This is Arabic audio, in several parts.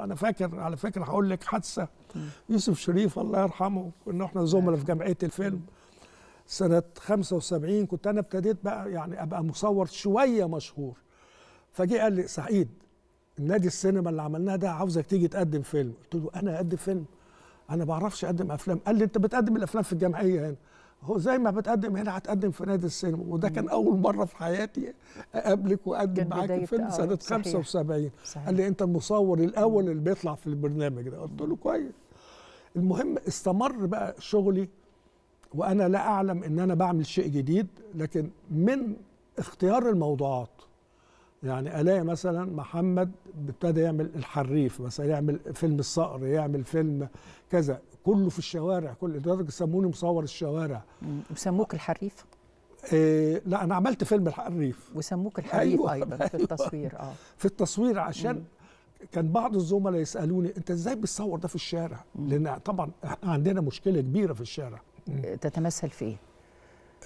انا فاكر على فكره هقول لك حادثه يوسف شريف الله يرحمه كنا احنا زملاء نعم. في جمعيه الفيلم سنه 75 كنت انا ابتديت بقى يعني ابقى مصور شويه مشهور فجه قال لي سعيد النادي السينما اللي عملناه ده عاوزك تيجي تقدم فيلم قلت له انا اقدم فيلم انا ما بعرفش اقدم افلام قال لي انت بتقدم الافلام في الجمعيه هنا هو زي ما بتقدم هنا هتقدم في نادي السينما وده كان اول مره في حياتي اقابلك واقدم معاك فيلم آه، سنه 75 صحيح. قال لي انت المصور الاول اللي بيطلع في البرنامج ده قلت له كويس المهم استمر بقى شغلي وانا لا اعلم ان انا بعمل شيء جديد لكن من اختيار الموضوعات يعني الاقي مثلا محمد ابتدى يعمل الحريف مثلا يعمل فيلم الصقر يعمل فيلم كذا كله في الشوارع كل لدرجه سموني مصور الشوارع وسموك الحريف إيه لا انا عملت فيلم الحريف وسموك أيوه. الحريف أيوة ايضا أيوة في التصوير اه في التصوير عشان مم. كان بعض الزملاء يسالوني انت ازاي بتصور ده في الشارع مم. لان طبعا احنا عندنا مشكله كبيره في الشارع مم. إيه، تتمثل في ايه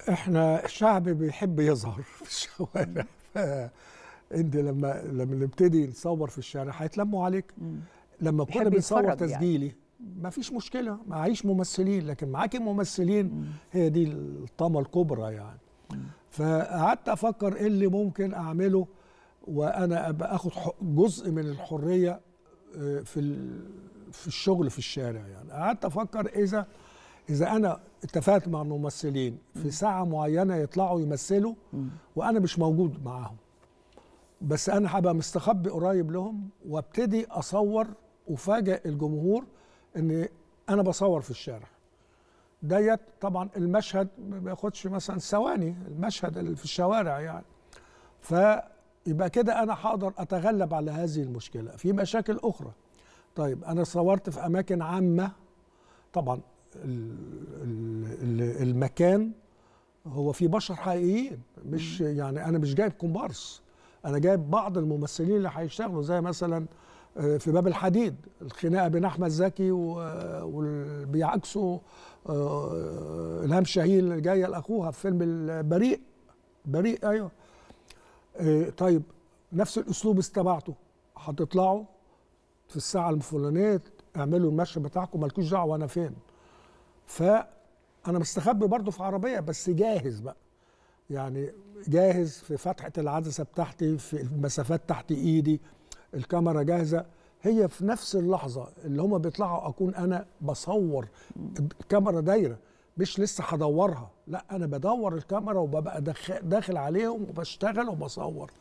احنا الشعب بيحب يظهر في الشوارع انت لما لما نبتدي نصور في الشارع هيتلموا عليك مم. لما كنا بنصور يعني. تسجيلي يعني. ما فيش مشكله معيش ممثلين لكن معاكي ممثلين مم. هي دي الطامه الكبرى يعني فقعدت افكر ايه اللي ممكن اعمله وانا ابقى اخد جزء من الحريه آه، في في الشغل في الشارع يعني قعدت افكر اذا اذا انا اتفقت مع الممثلين في ساعه معينه يطلعوا يمثلوا وانا مش موجود معاهم بس انا هبقى مستخبي قريب لهم وابتدي اصور وفاجئ الجمهور ان انا بصور في الشارع ديت طبعا المشهد ما بياخدش مثلا ثواني المشهد اللي في الشوارع يعني فيبقى كده انا هقدر اتغلب على هذه المشكله في مشاكل اخرى طيب انا صورت في اماكن عامه طبعا المكان هو في بشر حقيقيين مش يعني انا مش جايب كومبارس انا جايب بعض الممثلين اللي هيشتغلوا زي مثلا آه، في باب الحديد الخناقه بين احمد زكي وبيعكسوا آه، آه، الهام شاهين اللي جايه لاخوها في فيلم البريء بريء ايوه طيب نفس الاسلوب استبعته هتطلعوا في الساعه الفلانيه اعملوا المشهد بتاعكم مالكوش دعوه انا فين فانا مستخبي برضه في عربيه بس جاهز بقى يعني جاهز في فتحه العدسه بتاعتي في المسافات تحت ايدي الكاميرا جاهزه هي في نفس اللحظه اللي هما بيطلعوا اكون انا بصور الكاميرا دايره مش لسه هدورها لا انا بدور الكاميرا وببقى داخل عليهم وبشتغل وبصور